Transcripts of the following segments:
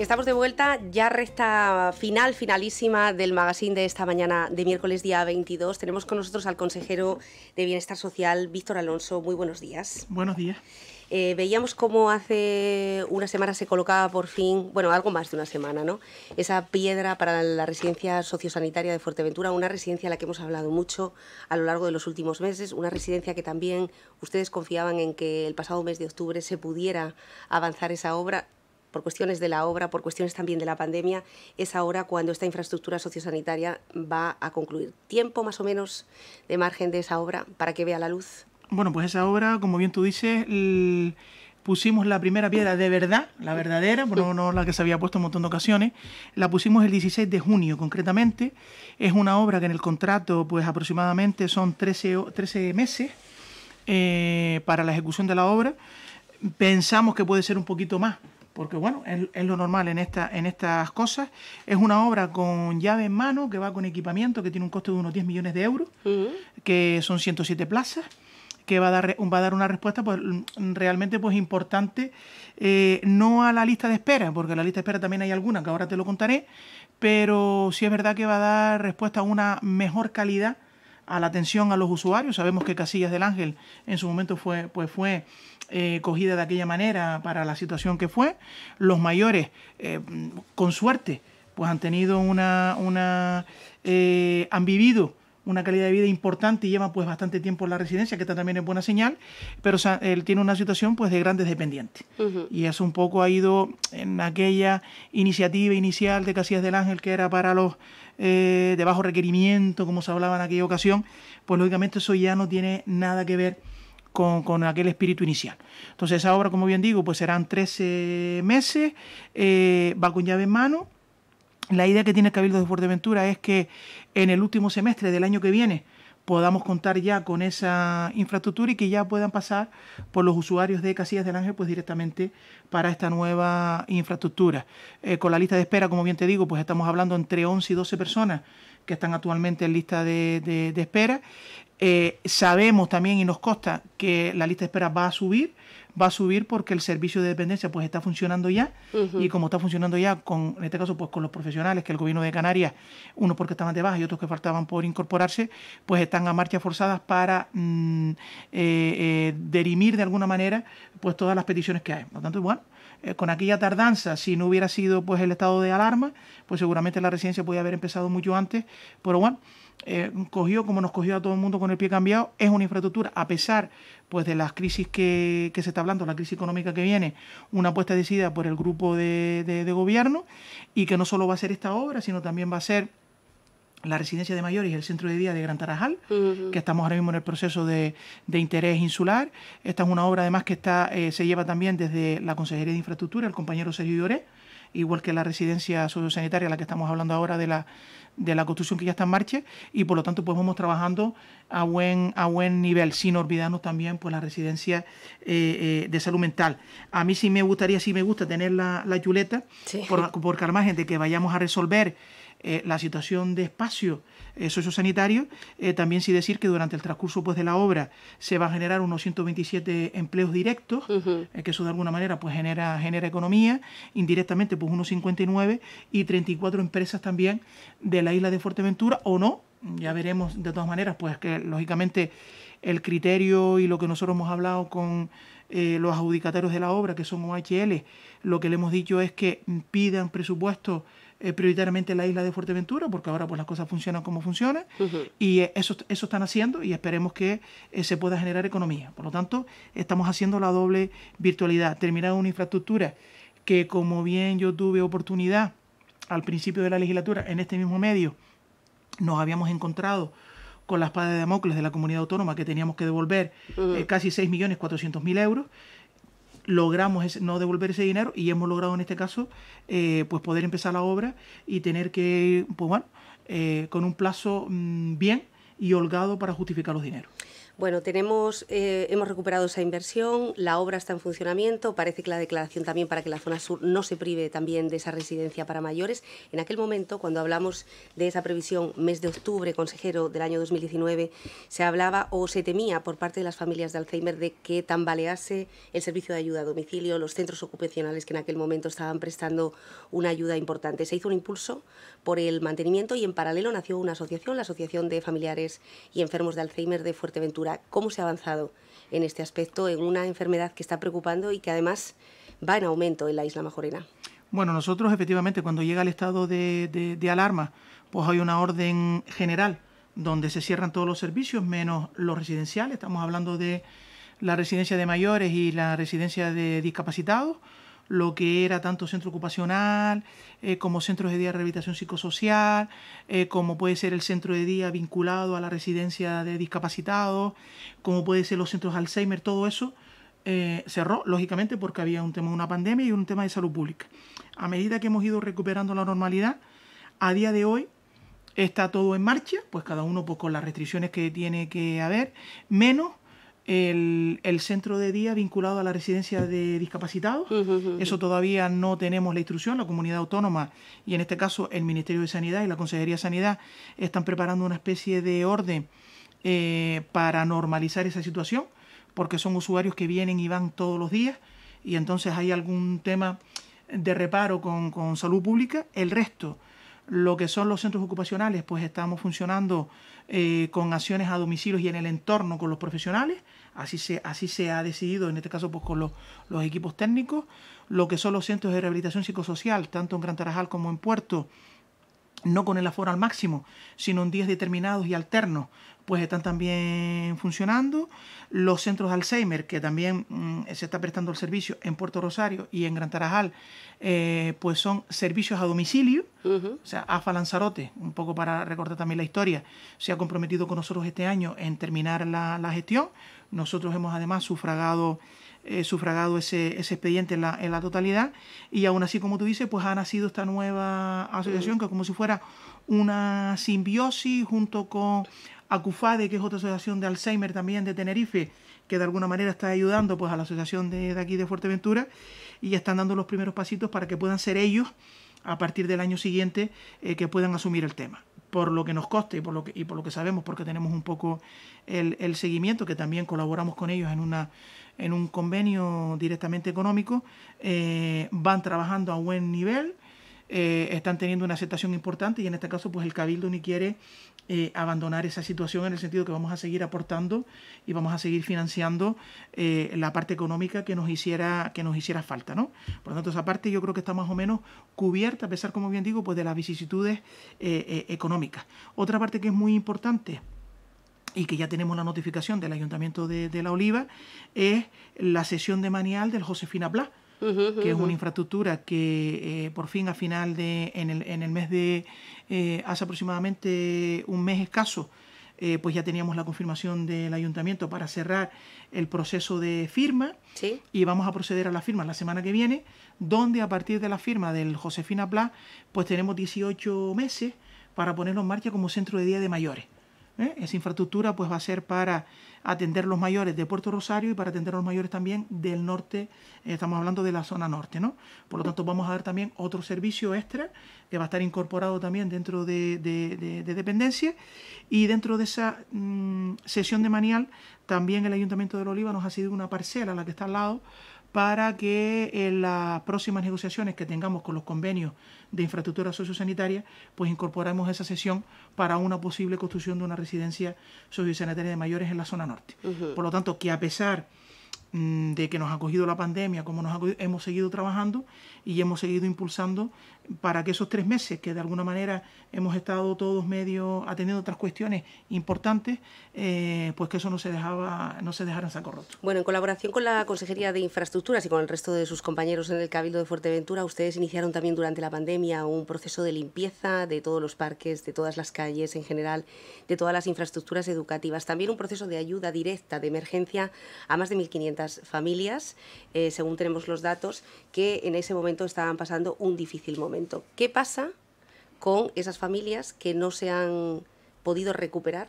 Estamos de vuelta, ya resta final, finalísima del magazine de esta mañana de miércoles día 22. Tenemos con nosotros al consejero de Bienestar Social, Víctor Alonso. Muy buenos días. Buenos días. Eh, veíamos cómo hace una semana se colocaba por fin, bueno, algo más de una semana, ¿no? Esa piedra para la residencia sociosanitaria de Fuerteventura, una residencia a la que hemos hablado mucho a lo largo de los últimos meses, una residencia que también ustedes confiaban en que el pasado mes de octubre se pudiera avanzar esa obra por cuestiones de la obra, por cuestiones también de la pandemia, es ahora cuando esta infraestructura sociosanitaria va a concluir. ¿Tiempo más o menos de margen de esa obra para que vea la luz? Bueno, pues esa obra, como bien tú dices, pusimos la primera piedra de verdad, la verdadera, no la que se había puesto en un montón de ocasiones, la pusimos el 16 de junio concretamente. Es una obra que en el contrato, pues aproximadamente son 13, meses eh, para la ejecución de la obra. Pensamos que puede ser un poquito más, porque bueno, es, lo normal en, esta, en estas cosas. Es una obra con llave en mano, que va con equipamiento, que tiene un coste de unos 10 millones de euros, que son 107 plazas que va a dar, va a dar una respuesta pues, realmente pues, importante, eh, no a la lista de espera, porque la lista de espera también hay alguna, que ahora te lo contaré, pero sí es verdad que va a dar respuesta a una mejor calidad a la atención a los usuarios. Sabemos que Casillas del Ángel en su momento fue, pues fue eh, cogida de aquella manera para la situación que fue. Los mayores, eh, con suerte, pues han tenido una, una eh, han vivido una calidad de vida importante y llevan pues bastante tiempo en la residencia, que también es buena señal, pero él tiene una situación pues de grandes dependientes. Y eso un poco ha ido en aquella iniciativa inicial de Casillas del Ángel, que era para los de bajo requerimiento, como se hablaba en aquella ocasión, pues lógicamente eso ya no tiene nada que ver con, aquel espíritu inicial. Entonces esa obra, como bien digo, pues serán 13 meses, eh, va con llave en mano. La idea que tiene Cabildo de Fuerteventura es que en el último semestre del año que viene podamos contar ya con esa infraestructura y que ya puedan pasar por los usuarios de Casillas del Ángel pues directamente para esta nueva infraestructura. Eh, con la lista de espera, como bien te digo, pues estamos hablando entre 11 y 12 personas que están actualmente en lista de, espera. Eh, sabemos también y nos consta que la lista de espera va a subir, va a subir porque el servicio de dependencia pues está funcionando ya y como está funcionando ya con en este caso pues con los profesionales que el gobierno de Canarias unos porque estaban de baja y otros que faltaban por incorporarse pues están a marcha forzadas para mm, eh, eh, derimir de alguna manera pues todas las peticiones que hay por lo tanto igual. Eh, con aquella tardanza, si no hubiera sido pues el estado de alarma, pues seguramente la residencia podía haber empezado mucho antes, pero bueno, eh, cogió como nos cogió a todo el mundo con el pie cambiado, es una infraestructura, a pesar pues de las crisis que, se está hablando, la crisis económica que viene, una apuesta decidida por el grupo de, de gobierno y que no solo va a ser esta obra, sino también va a ser la residencia de mayores, el centro de día de Gran Tarajal, que estamos ahora mismo en el proceso de, de, interés insular. Esta es una obra además que está, eh, se lleva también desde la Consejería de Infraestructura, el compañero Sergio Lloré, igual que la residencia sociosanitaria, la que estamos hablando ahora de la, de la construcción que ya está en marcha, y por lo tanto pues vamos trabajando a buen, a buen nivel, sin olvidarnos también pues la residencia eh, eh, de salud mental. A mí sí me gustaría, sí me gusta tener la, la chuleta, por, porque al margen de que vayamos a resolver eh, la situación de espacio eh, sociosanitario, eh, también sí decir que durante el transcurso pues, de la obra se va a generar unos 127 empleos directos, que eso de alguna manera pues, genera, genera economía, indirectamente pues unos 59 y 34 empresas también de la isla de Fuerteventura o no, ya veremos de todas maneras, pues que lógicamente el criterio y lo que nosotros hemos hablado con los adjudicatarios de la obra, que somos OHL, lo que le hemos dicho es que pidan presupuesto eh, prioritariamente la isla de Fuerteventura, porque ahora pues las cosas funcionan como funcionan, y eh, eso, eso están haciendo y esperemos que eh, se pueda generar economía. Por lo tanto, estamos haciendo la doble virtualidad, terminando una infraestructura que como bien yo tuve oportunidad al principio de la legislatura en este mismo medio, nos habíamos encontrado con la espada de Damocles de la comunidad autónoma que teníamos que devolver casi 6.400.000 euros logramos no devolver ese dinero y hemos logrado en este caso eh, pues poder empezar la obra y tener que, pues bueno, eh, con un plazo mm, bien y holgado para justificar los dineros. Bueno, tenemos, eh, hemos recuperado esa inversión, la obra está en funcionamiento, parece que la declaración también para que la zona sur no se prive también de esa residencia para mayores. En aquel momento, cuando hablamos de esa previsión mes de octubre, consejero, del año 2019, se hablaba o se temía por parte de las familias de Alzheimer de que tambalease el servicio de ayuda a domicilio, los centros ocupacionales que en aquel momento estaban prestando una ayuda importante. Se hizo un impulso por el mantenimiento y en paralelo nació una asociación, la Asociación de Familiares y Enfermos de Alzheimer de Fuerteventura cómo se ha avanzado en este aspecto, en una enfermedad que está preocupando y que además va en aumento en la isla majorena. Bueno, nosotros efectivamente cuando llega el estado de, de alarma, pues hay una orden general donde se cierran todos los servicios menos los residenciales. Estamos hablando de la residencia de mayores y la residencia de discapacitados lo que era tanto centro ocupacional, eh, como centros de día de rehabilitación psicosocial, eh, como puede ser el centro de día vinculado a la residencia de discapacitados, como puede ser los centros Alzheimer, todo eso eh, cerró, lógicamente, porque había un tema de una pandemia y un tema de salud pública. A medida que hemos ido recuperando la normalidad, a día de hoy está todo en marcha, pues cada uno pues, con las restricciones que tiene que haber, menos el, centro de día vinculado a la residencia de discapacitados. Eso todavía no tenemos la instrucción. La comunidad autónoma y en este caso el Ministerio de Sanidad y la Consejería de Sanidad están preparando una especie de orden eh, para normalizar esa situación, porque son usuarios que vienen y van todos los días y entonces hay algún tema de reparo con, con salud pública. El resto lo que son los centros ocupacionales, pues estamos funcionando eh, con acciones a domicilios y en el entorno con los profesionales, así se, así se ha decidido, en este caso pues con los, los equipos técnicos, lo que son los centros de rehabilitación psicosocial, tanto en Gran Tarajal como en Puerto, no con el aforo al máximo, sino en días determinados y alternos, pues están también funcionando. Los centros de Alzheimer, que también mm, se está prestando el servicio en Puerto Rosario y en Gran Tarajal, eh, pues son servicios a domicilio. O sea, AFA Lanzarote, un poco para recordar también la historia, se ha comprometido con nosotros este año en terminar la, la gestión. Nosotros hemos además sufragado eh, sufragado ese, expediente en la, en la, totalidad y aún así, como tú dices, pues ha nacido esta nueva asociación que como si fuera una simbiosis junto con ACUFADE, que es otra asociación de Alzheimer también de Tenerife, que de alguna manera está ayudando pues a la asociación de, aquí de Fuerteventura y están dando los primeros pasitos para que puedan ser ellos a partir del año siguiente eh, que puedan asumir el tema por lo que nos coste y por lo que, y por lo que sabemos, porque tenemos un poco el, el seguimiento, que también colaboramos con ellos en una en un convenio directamente económico, eh, van trabajando a buen nivel, eh, están teniendo una aceptación importante y en este caso pues el Cabildo ni quiere eh, abandonar esa situación en el sentido que vamos a seguir aportando y vamos a seguir financiando la parte económica que nos hiciera que nos hiciera falta no por lo tanto esa parte yo creo que está más o menos cubierta a pesar como bien digo pues de las vicisitudes económicas otra parte que es muy importante y que ya tenemos la notificación del Ayuntamiento de, La Oliva, es la sesión de manial del Josefina Blas, que es una infraestructura que eh, por fin a final de, en el, en el mes de, eh, hace aproximadamente un mes escaso, eh, pues ya teníamos la confirmación del ayuntamiento para cerrar el proceso de firma y vamos a proceder a la firma la semana que viene, donde a partir de la firma del Josefina Pla, pues tenemos 18 meses para ponerlo en marcha como centro de día de mayores. ¿eh? Esa infraestructura pues va a ser para atender los mayores de Puerto Rosario y para atender a los mayores también del norte, eh, estamos hablando de la zona norte, ¿no? Por lo tanto vamos a dar también otro servicio extra que va a estar incorporado también dentro de, dependencia y dentro de esa mm, sesión de manial también el Ayuntamiento del Oliva nos ha sido una parcela, la que está al lado, para que en eh, las próximas negociaciones que tengamos con los convenios de infraestructura sociosanitaria, pues incorporemos esa sesión para una posible construcción de una residencia sociosanitaria de mayores en la zona norte. Por lo tanto, que a pesar Mm, de que nos ha cogido la pandemia, como nos hemos seguido trabajando y hemos seguido impulsando para que esos tres meses, que de alguna manera hemos estado todos medio atendiendo otras cuestiones importantes, eh, pues que eso no se dejaba, no se dejara en saco roto. Bueno, en colaboración con la Consejería de Infraestructuras y con el resto de sus compañeros en el Cabildo de Fuerteventura, ustedes iniciaron también durante la pandemia un proceso de limpieza de todos los parques, de todas las calles en general, de todas las infraestructuras educativas, también un proceso de ayuda directa, de emergencia a más de 1.500 familias, eh, según tenemos los datos, que en ese momento estaban pasando un difícil momento. ¿Qué pasa con esas familias que no se han podido recuperar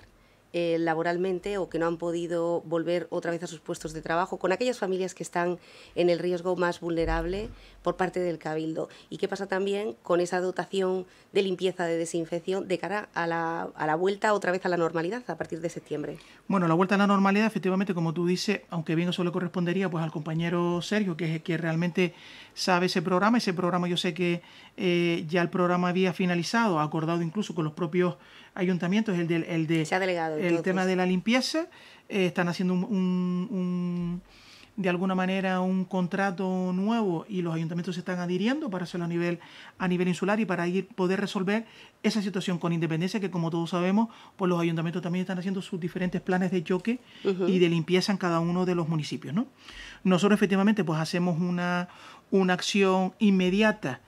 eh, laboralmente o que no han podido volver otra vez a sus puestos de trabajo, con aquellas familias que están en el riesgo más vulnerable por parte del Cabildo. ¿Y qué pasa también con esa dotación de limpieza, de desinfección de cara a la, a la vuelta otra vez a la normalidad a partir de septiembre? Bueno, la vuelta a la normalidad, efectivamente, como tú dices, aunque bien eso le correspondería pues al compañero Sergio, que es que realmente sabe ese programa. Ese programa yo sé que eh, ya el programa había finalizado, acordado incluso con los propios ayuntamientos, el, del, el de... El tema de la limpieza. Eh, están haciendo un de alguna manera un contrato nuevo y los ayuntamientos se están adhiriendo para hacerlo a nivel, a nivel insular y para ir, poder resolver esa situación con independencia que como todos sabemos, pues los ayuntamientos también están haciendo sus diferentes planes de choque y de limpieza en cada uno de los municipios. ¿no? Nosotros efectivamente pues hacemos una, una acción inmediata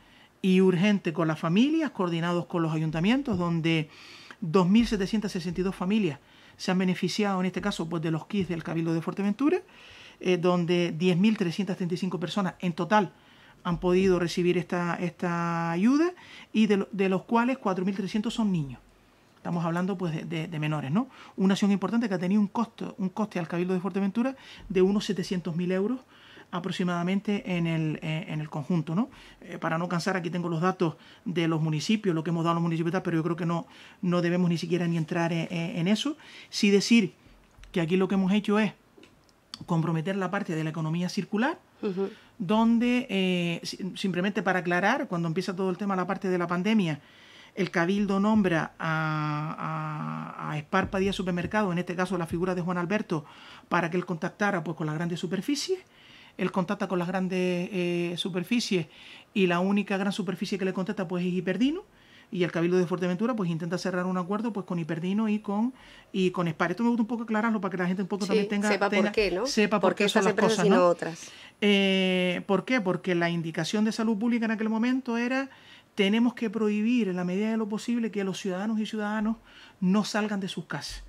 y urgente con las familias, coordinados con los ayuntamientos, donde 2.762 familias se han beneficiado en este caso pues, de los kits del Cabildo de Fuerteventura eh, donde 10.335 personas en total han podido recibir esta, esta ayuda y de, los cuales 4.300 son niños. Estamos hablando pues, de, menores, ¿no? Una acción importante que ha tenido un, costo, un coste al Cabildo de Fuerteventura de unos 700.000 euros aproximadamente en el, eh, conjunto. ¿no? Eh, para no cansar, aquí tengo los datos de los municipios, lo que hemos dado a los municipios, pero yo creo que no, no debemos ni siquiera ni entrar en, en eso. Sí decir que aquí lo que hemos hecho es comprometer la parte de la economía circular, donde eh, simplemente para aclarar, cuando empieza todo el tema la parte de la pandemia, el Cabildo nombra a, a, Esparpa Díaz Supermercado, en este caso la figura de Juan Alberto, para que él contactara pues, con las grandes superficies. Él contacta con las grandes eh, superficies y la única gran superficie que le contacta pues, es Hiperdino y el Cabildo de Fuerteventura pues intenta cerrar un acuerdo pues con Hiperdino y con y con Spar. Esto me gusta un poco aclararlo para que la gente un poco también tenga sepa por qué, ¿no? Sepa por, qué son las cosas, ¿no? otras. Eh, ¿Por qué? Porque la indicación de salud pública en aquel momento era tenemos que prohibir en la medida de lo posible que los ciudadanos y ciudadanos no salgan de sus casas.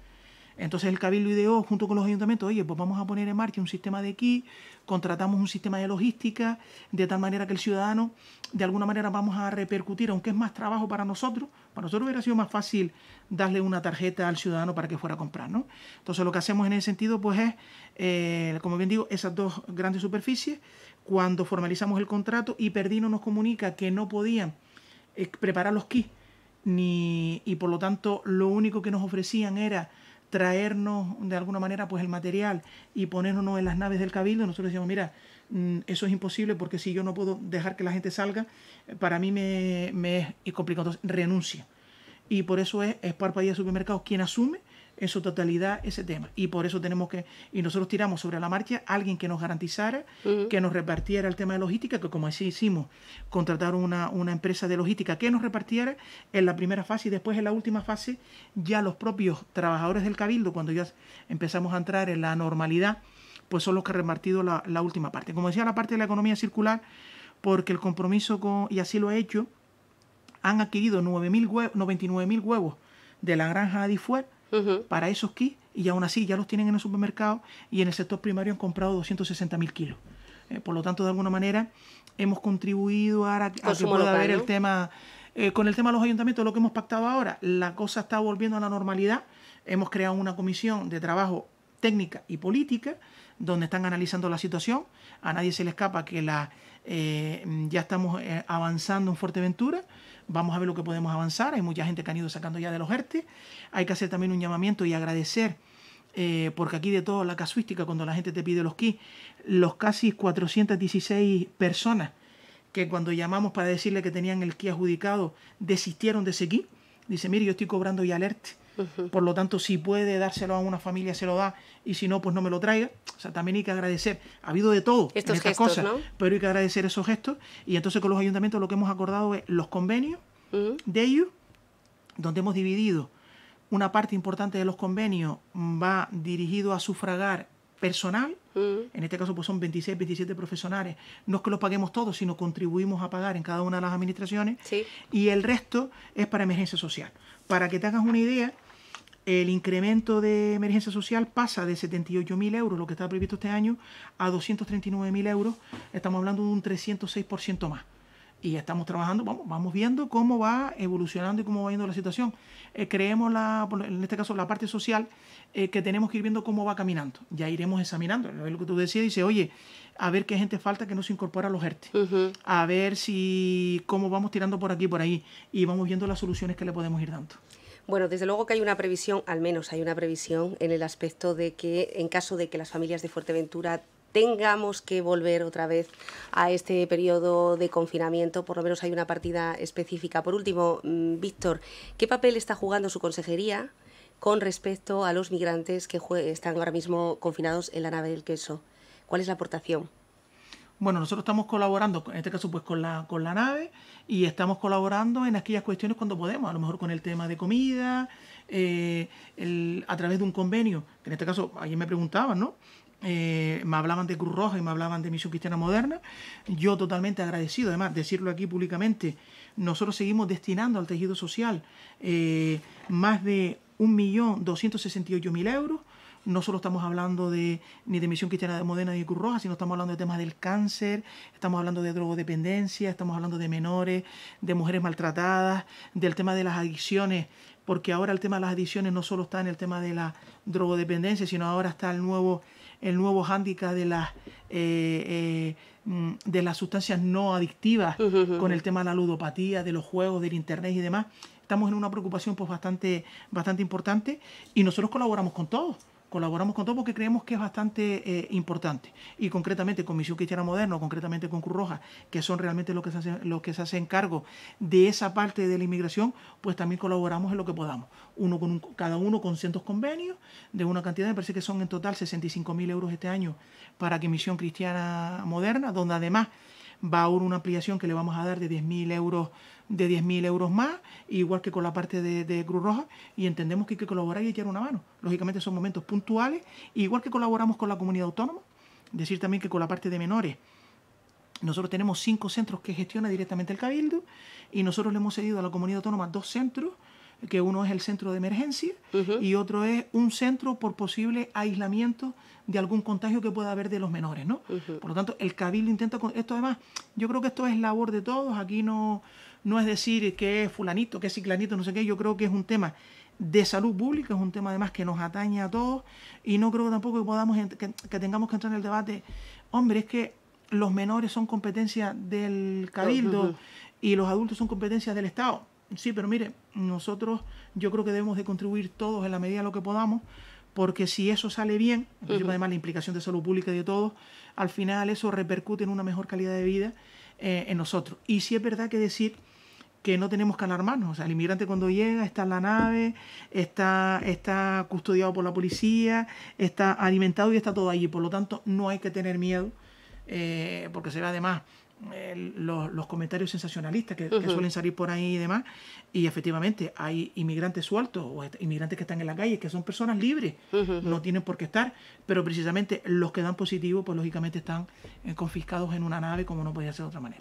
Entonces el Cabildo ideó junto con los ayuntamientos, oye, pues vamos a poner en marcha un sistema de aquí, contratamos un sistema de logística, de tal manera que el ciudadano, de alguna manera vamos a repercutir, aunque es más trabajo para nosotros, para nosotros hubiera sido más fácil darle una tarjeta al ciudadano para que fuera a comprar, ¿no? Entonces lo que hacemos en ese sentido, pues es, eh, como bien digo, esas dos grandes superficies, cuando formalizamos el contrato, y Perdino nos comunica que no podían eh, preparar los kits, ni, y por lo tanto lo único que nos ofrecían era traernos de alguna manera pues el material y ponernos en las naves del cabildo, nosotros decimos, mira, mm, eso es imposible porque si yo no puedo dejar que la gente salga, eh, para mí me, es complicado, entonces renuncia. Y por eso es Esparpa el Supermercados quien asume en su totalidad ese tema. Y por eso tenemos que, y nosotros tiramos sobre la marcha a alguien que nos garantizara, que nos repartiera el tema de logística, que como así hicimos, contratar una, empresa de logística que nos repartiera en la primera fase y después en la última fase ya los propios trabajadores del cabildo, cuando ya empezamos a entrar en la normalidad, pues son los que han repartido la, última parte. Como decía, la parte de la economía circular, porque el compromiso, con, y así lo he hecho, han adquirido 99.000 huevos de la granja Adifuer para esos kits y aún así ya los tienen en el supermercado y en el sector primario han comprado 260 mil kilos. Eh, por lo tanto, de alguna manera, hemos contribuido a, a que pueda haber el tema. Eh, con el tema de los ayuntamientos, lo que hemos pactado ahora, la cosa está volviendo a la normalidad. Hemos creado una comisión de trabajo técnica y política, donde están analizando la situación. A nadie se le escapa que la, eh, ya estamos eh, avanzando en Fuerteventura. Vamos a ver lo que podemos avanzar. Hay mucha gente que han ido sacando ya de los ERTE. Hay que hacer también un llamamiento y agradecer, eh, porque aquí de toda la casuística, cuando la gente te pide los ki, los casi 416 personas que cuando llamamos para decirle que tenían el KI adjudicado, desistieron de ese KI dice, mire, yo estoy cobrando y alerte. Por lo tanto, si puede dárselo a una familia, se lo da, y si no, pues no me lo traiga. O sea, también hay que agradecer. Ha habido de todo estas pero hay que agradecer esos gestos. Y entonces con los ayuntamientos lo que hemos acordado es los convenios de ellos, donde hemos dividido una parte importante de los convenios mm, va dirigido a sufragar personal, mm. en este caso pues son 26, 27 profesionales, no es que los paguemos todos, sino contribuimos a pagar en cada una de las administraciones, y el resto es para emergencia social. Para que te hagas una idea, el incremento de emergencia social pasa de 78.000 euros, lo que estaba previsto este año, a 239.000 euros, estamos hablando de un 306% más y estamos trabajando, vamos, vamos viendo cómo va evolucionando y cómo va yendo la situación. Eh, creemos, la, en este caso, la parte social, eh, que tenemos que ir viendo cómo va caminando. Ya iremos examinando. Lo que tú decías, dice, oye, a ver qué gente falta que no se incorpora a los ERTE. A ver si cómo vamos tirando por aquí, por ahí. Y vamos viendo las soluciones que le podemos ir dando. Bueno, desde luego que hay una previsión, al menos hay una previsión en el aspecto de que en caso de que las familias de Fuerteventura tengamos que volver otra vez a este periodo de confinamiento, por lo menos hay una partida específica. Por último, mm, Víctor, ¿qué papel está jugando su consejería con respecto a los migrantes que están ahora mismo confinados en la nave del queso? ¿Cuál es la aportación? Bueno, nosotros estamos colaborando, en este caso pues con la, con la nave, y estamos colaborando en aquellas cuestiones cuando podemos, a lo mejor con el tema de comida, eh, a través de un convenio, que en este caso ayer me preguntaban, ¿no? Eh, me hablaban de Cruz Roja y me hablaban de Misión Cristiana Moderna. Yo totalmente agradecido, además, decirlo aquí públicamente, nosotros seguimos destinando al tejido social eh, más de 1.268.000 euros. No solo estamos hablando de, ni de Misión Cristiana Moderna ni de Cruz Roja, sino estamos hablando de temas del cáncer, estamos hablando de drogodependencia, estamos hablando de menores, de mujeres maltratadas, del tema de las adicciones porque ahora el tema de las adicciones no solo está en el tema de la drogodependencia, sino ahora está el nuevo el nuevo hándicap de las eh, eh, mm, de las sustancias no adictivas con el tema de la ludopatía, de los juegos, del internet y demás. Estamos en una preocupación pues bastante, bastante importante y nosotros colaboramos con todos. Colaboramos con todo porque creemos que es bastante eh, importante. Y concretamente con Misión Cristiana Moderna, concretamente con Cruz Roja, que son realmente los que, se hacen, que se cargo de esa parte de la inmigración, pues también colaboramos en lo que podamos. Uno con cada uno con cientos convenios de una cantidad, me parece que son en total 65 mil euros este año para que Misión Cristiana Moderna, donde además va a haber una ampliación que le vamos a dar de 10 mil euros de 10.000 euros más, igual que con la parte de, Cruz Roja, y entendemos que hay que colaborar y echar una mano. Lógicamente son momentos puntuales, igual que colaboramos con la comunidad autónoma, decir también que con la parte de menores. Nosotros tenemos cinco centros que gestiona directamente el Cabildo y nosotros le hemos cedido a la comunidad autónoma dos centros, que uno es el centro de emergencia y otro es un centro por posible aislamiento de algún contagio que pueda haber de los menores, ¿no? Por lo tanto, el Cabildo intenta... Esto además, yo creo que esto es labor de todos, aquí no, no es decir que es fulanito, que es ciclanito, no sé qué, yo creo que es un tema de salud pública, es un tema además que nos atañe a todos y no creo tampoco que podamos que, tengamos que entrar en el debate, hombre, es que los menores son competencia del cabildo y los adultos son competencia del Estado. Sí, pero mire, nosotros yo creo que debemos de contribuir todos en la medida de lo que podamos, porque si eso sale bien, además la implicación de salud pública de todos, al final eso repercute en una mejor calidad de vida eh, en nosotros. Y si es verdad que decir que no tenemos que alarmarnos. O sea, el inmigrante cuando llega está en la nave, está, está custodiado por la policía, está alimentado y está todo allí. Por lo tanto, no hay que tener miedo, eh, porque se ve además eh, los, comentarios sensacionalistas que, suelen salir por ahí y demás. Y efectivamente, hay inmigrantes sueltos o inmigrantes que están en la calle, que son personas libres, no tienen por qué estar, pero precisamente los que dan positivo, pues lógicamente están eh, confiscados en una nave como no podía ser de otra manera.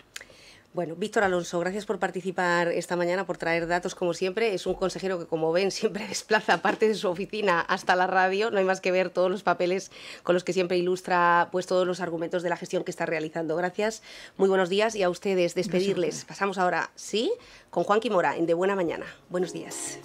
Bueno, Víctor Alonso, gracias por participar esta mañana, por traer datos como siempre. Es un consejero que, como ven, siempre desplaza parte de su oficina hasta la radio. No hay más que ver todos los papeles con los que siempre ilustra pues, todos los argumentos de la gestión que está realizando. Gracias, muy buenos días y a ustedes despedirles. Pasamos ahora, sí, con Juan Quimora en De Buena Mañana. Buenos días.